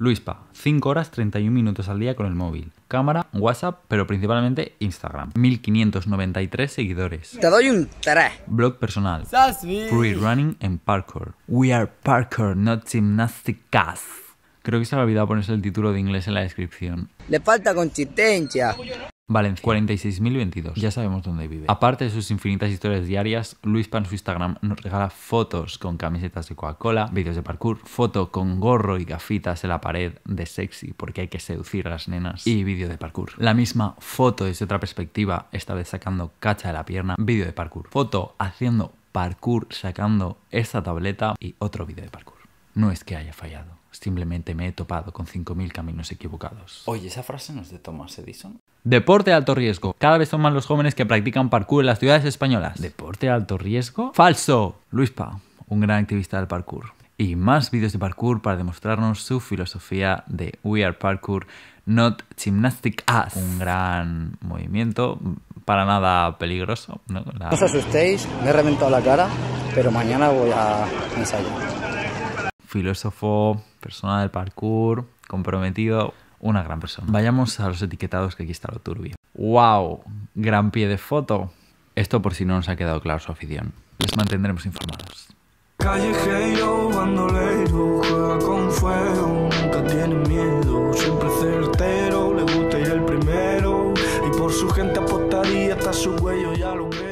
Luispa, 5 horas 31 minutos al día con el móvil. Cámara, WhatsApp, pero principalmente Instagram. 1593 seguidores. Te doy un 3. Blog personal. Free running en parkour. We are parkour, not gymnasticas. Creo que se me ha olvidado ponerse el título de inglés en la descripción. Le falta consistencia. Valencia. 46.022. Ya sabemos dónde vive. Aparte de sus infinitas historias diarias, Luis Pan su Instagram nos regala fotos con camisetas de Coca-Cola, vídeos de parkour, foto con gorro y gafitas en la pared de sexy porque hay que seducir a las nenas y vídeo de parkour. La misma foto desde otra perspectiva, esta vez sacando cacha de la pierna, vídeo de parkour. Foto haciendo parkour sacando esta tableta y otro vídeo de parkour. No es que haya fallado, simplemente me he topado con 5.000 caminos equivocados. Oye, esa frase no es de Thomas Edison. Deporte de alto riesgo. Cada vez son más los jóvenes que practican parkour en las ciudades españolas. ¿Deporte de alto riesgo? Falso. Luis Pau, un gran activista del parkour. Y más vídeos de parkour para demostrarnos su filosofía de We Are Parkour, Not Gymnastic Ass. Un gran movimiento, para nada peligroso. ¿no? no os asustéis, me he reventado la cara, pero mañana voy a ensayar filósofo, persona del parkour, comprometido, una gran persona. Vayamos a los etiquetados que aquí está lo turbio. ¡Wow! Gran pie de foto. Esto por si no nos ha quedado claro su afición. Les mantendremos informados. Callejero, juega con fuego, nunca miedo, siempre certero, le gusta el primero, y por su gente apostaría hasta su lo